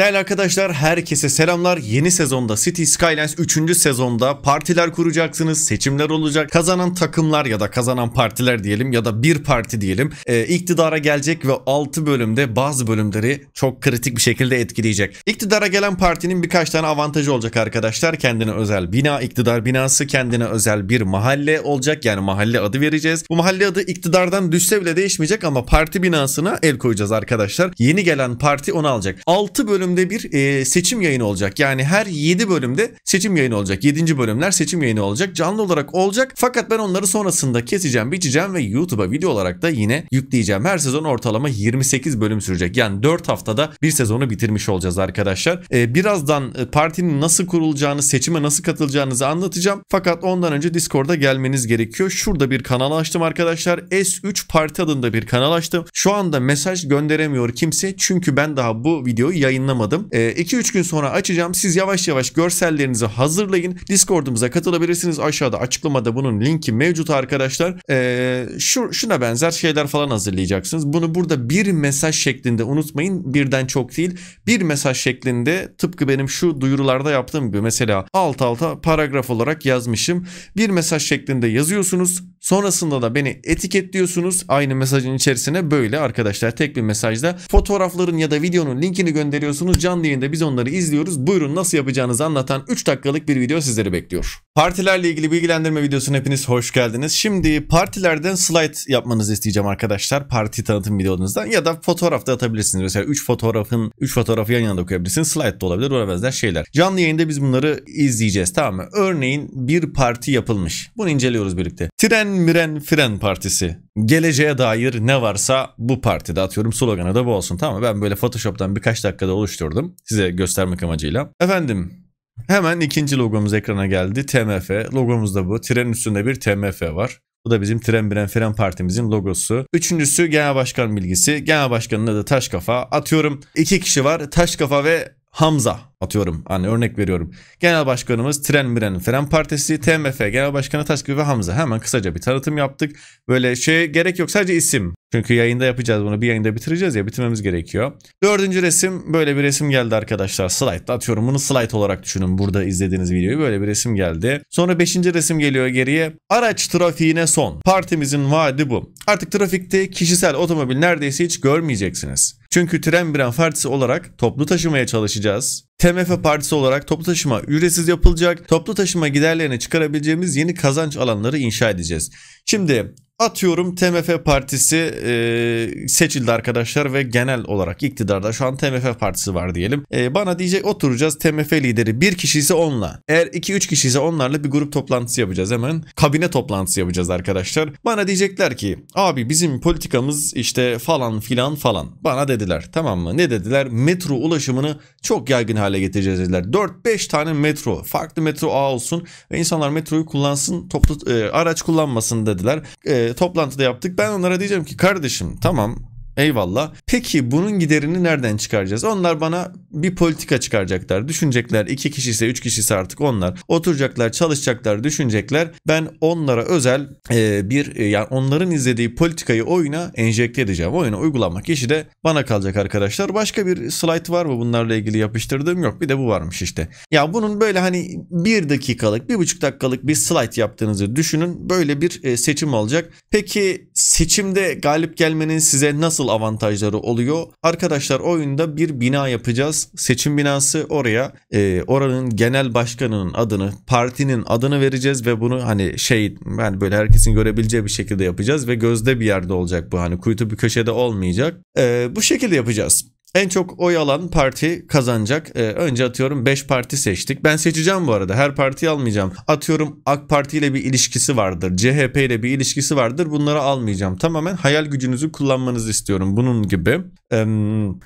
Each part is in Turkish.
Değerli arkadaşlar herkese selamlar. Yeni sezonda City Skylines 3. sezonda partiler kuracaksınız, seçimler olacak. Kazanan takımlar ya da kazanan partiler diyelim ya da bir parti diyelim e, iktidara gelecek ve 6 bölümde bazı bölümleri çok kritik bir şekilde etkileyecek. İktidara gelen partinin birkaç tane avantajı olacak arkadaşlar. Kendine özel bina, iktidar binası, kendine özel bir mahalle olacak. Yani mahalle adı vereceğiz. Bu mahalle adı iktidardan düşse bile değişmeyecek ama parti binasına el koyacağız arkadaşlar. Yeni gelen parti onu alacak. 6 bölüm bölümde bir e, seçim yayını olacak. Yani her 7 bölümde seçim yayını olacak. 7. bölümler seçim yayını olacak. Canlı olarak olacak. Fakat ben onları sonrasında keseceğim, biçeceğim ve YouTube'a video olarak da yine yükleyeceğim. Her sezon ortalama 28 bölüm sürecek. Yani 4 haftada bir sezonu bitirmiş olacağız arkadaşlar. E, birazdan e, partinin nasıl kurulacağını, seçime nasıl katılacağınızı anlatacağım. Fakat ondan önce Discord'a gelmeniz gerekiyor. Şurada bir kanal açtım arkadaşlar. S3 Parti adında bir kanal açtım. Şu anda mesaj gönderemiyor kimse çünkü ben daha bu videoyu yayınlamadım bulamadım. 2-3 e, ee, üç gün sonra açacağım. Siz yavaş yavaş görsellerinizi hazırlayın. Discord'umuza katılabilirsiniz. Aşağıda açıklamada bunun linki mevcut arkadaşlar. E, şu Şuna benzer şeyler falan hazırlayacaksınız. Bunu burada bir mesaj şeklinde unutmayın. Birden çok değil. Bir mesaj şeklinde tıpkı benim şu duyurularda yaptığım gibi mesela alt alta paragraf olarak yazmışım. Bir mesaj şeklinde yazıyorsunuz. Sonrasında da beni etiketliyorsunuz aynı mesajın içerisine böyle arkadaşlar tek bir mesajda fotoğrafların ya da videonun linkini gönderiyorsunuz. Canlı yayında biz onları izliyoruz. Buyurun nasıl yapacağınızı anlatan 3 dakikalık bir video sizleri bekliyor. Partilerle ilgili bilgilendirme videosuna hepiniz hoş geldiniz. Şimdi partilerden slide yapmanızı isteyeceğim arkadaşlar. Parti tanıtım videonuzdan ya da fotoğraf da atabilirsiniz. Mesela 3 fotoğrafın 3 fotoğrafı yan yana da koyabilirsiniz. Slide de olabilir. Buna benzer şeyler. Canlı yayında biz bunları izleyeceğiz tamam mı? Örneğin bir parti yapılmış. Bunu inceliyoruz birlikte. Tren Miren Fren Partisi. Geleceğe dair ne varsa bu partide atıyorum sloganı da bu olsun. Tamam mı? Ben böyle Photoshop'tan birkaç dakikada oluşturdum. Size göstermek amacıyla. Efendim hemen ikinci logomuz ekrana geldi. TMF. Logomuz da bu. Tren üstünde bir TMF var. Bu da bizim Tren Biren Fren Partimizin logosu. Üçüncüsü genel başkan bilgisi. Genel başkanın adı Taşkafa. Atıyorum iki kişi var. Taşkafa ve Hamza atıyorum hani örnek veriyorum. Genel başkanımız Tren Miren Fren Partisi, TMF Genel Başkanı Taşkı ve Hamza. Hemen kısaca bir tanıtım yaptık. Böyle şey gerek yok sadece isim. Çünkü yayında yapacağız bunu bir yayında bitireceğiz ya bitirmemiz gerekiyor. Dördüncü resim böyle bir resim geldi arkadaşlar. Slide atıyorum bunu slide olarak düşünün burada izlediğiniz videoyu böyle bir resim geldi. Sonra beşinci resim geliyor geriye. Araç trafiğine son. Partimizin vaadi bu. Artık trafikte kişisel otomobil neredeyse hiç görmeyeceksiniz. Çünkü Tren Biren Partisi olarak toplu taşımaya çalışacağız. TMF Partisi olarak toplu taşıma ücretsiz yapılacak. Toplu taşıma giderlerini çıkarabileceğimiz yeni kazanç alanları inşa edeceğiz. Şimdi Atıyorum TMF partisi e, seçildi arkadaşlar ve genel olarak iktidarda şu an TMF partisi var diyelim. E, bana diyecek oturacağız TMF lideri bir kişi ise onunla. Eğer 2-3 kişi ise onlarla bir grup toplantısı yapacağız hemen. Kabine toplantısı yapacağız arkadaşlar. Bana diyecekler ki abi bizim politikamız işte falan filan falan. Bana dediler tamam mı? Ne dediler? Metro ulaşımını çok yaygın hale getireceğiz dediler. 4-5 tane metro farklı metro ağ olsun ve insanlar metroyu kullansın toplu e, araç kullanmasın dediler. E, toplantıda yaptık. Ben onlara diyeceğim ki kardeşim tamam Eyvallah. Peki bunun giderini nereden çıkaracağız? Onlar bana bir politika çıkaracaklar. Düşünecekler iki kişiyse üç kişiyse artık onlar. Oturacaklar, çalışacaklar, düşünecekler. Ben onlara özel e, bir e, yani onların izlediği politikayı oyuna enjekte edeceğim. Oyunu uygulamak işi de bana kalacak arkadaşlar. Başka bir slide var mı bunlarla ilgili yapıştırdığım yok. Bir de bu varmış işte. Ya bunun böyle hani bir dakikalık, bir buçuk dakikalık bir slide yaptığınızı düşünün. Böyle bir e, seçim olacak. Peki seçimde galip gelmenin size nasıl nasıl avantajları oluyor? Arkadaşlar oyunda bir bina yapacağız. Seçim binası oraya e, oranın genel başkanının adını, partinin adını vereceğiz ve bunu hani şey yani böyle herkesin görebileceği bir şekilde yapacağız ve gözde bir yerde olacak bu hani kuytu bir köşede olmayacak. E, bu şekilde yapacağız en çok oy alan parti kazanacak. Ee, önce atıyorum 5 parti seçtik. Ben seçeceğim bu arada. Her partiyi almayacağım. Atıyorum AK Parti ile bir ilişkisi vardır. CHP ile bir ilişkisi vardır. Bunları almayacağım. Tamamen hayal gücünüzü kullanmanızı istiyorum. Bunun gibi. Ee,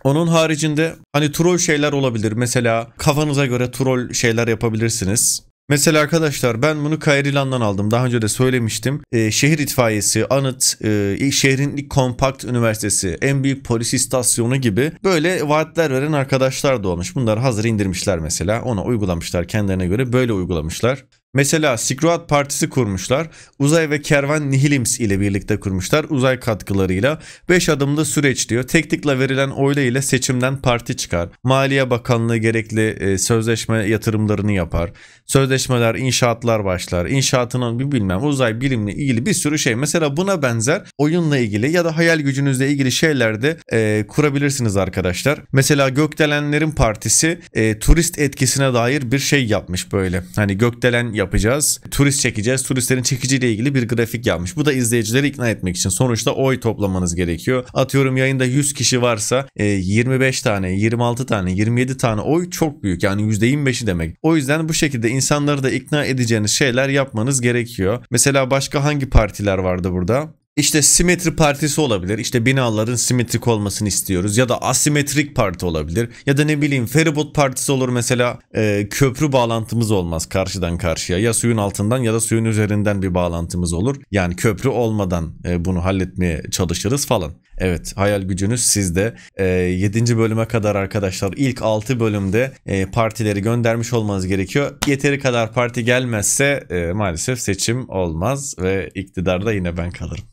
onun haricinde hani troll şeyler olabilir. Mesela kafanıza göre troll şeyler yapabilirsiniz. Mesela arkadaşlar ben bunu Kayrilan'dan aldım. Daha önce de söylemiştim. Ee, şehir itfaiyesi, anıt, e, şehrin ilk kompakt üniversitesi, en büyük polis istasyonu gibi böyle vaatler veren arkadaşlar da olmuş. Bunları hazır indirmişler mesela. Ona uygulamışlar kendilerine göre böyle uygulamışlar. Mesela Sikruat Partisi kurmuşlar. Uzay ve Kervan Nihilims ile birlikte kurmuşlar. Uzay katkılarıyla. 5 adımlı süreç diyor. Tek verilen oyla ile seçimden parti çıkar. Maliye Bakanlığı gerekli e, sözleşme yatırımlarını yapar. Sözleşmeler, inşaatlar başlar. İnşaatının bir bilmem uzay bilimle ilgili bir sürü şey. Mesela buna benzer oyunla ilgili ya da hayal gücünüzle ilgili şeyler de e, kurabilirsiniz arkadaşlar. Mesela Gökdelenlerin Partisi e, turist etkisine dair bir şey yapmış böyle. Hani gökdelen yap yapacağız. Turist çekeceğiz. Turistlerin çekiciyle ilgili bir grafik yapmış. Bu da izleyicileri ikna etmek için. Sonuçta oy toplamanız gerekiyor. Atıyorum yayında 100 kişi varsa 25 e, tane, 26 tane, 27 tane oy çok büyük. Yani %25'i demek. O yüzden bu şekilde insanları da ikna edeceğiniz şeyler yapmanız gerekiyor. Mesela başka hangi partiler vardı burada? İşte simetri partisi olabilir. İşte binaların simetrik olmasını istiyoruz. Ya da asimetrik parti olabilir. Ya da ne bileyim feribot partisi olur mesela. E, köprü bağlantımız olmaz karşıdan karşıya. Ya suyun altından ya da suyun üzerinden bir bağlantımız olur. Yani köprü olmadan e, bunu halletmeye çalışırız falan. Evet hayal gücünüz sizde. E, ee, 7. bölüme kadar arkadaşlar ilk 6 bölümde e, partileri göndermiş olmanız gerekiyor. Yeteri kadar parti gelmezse e, maalesef seçim olmaz ve iktidarda yine ben kalırım.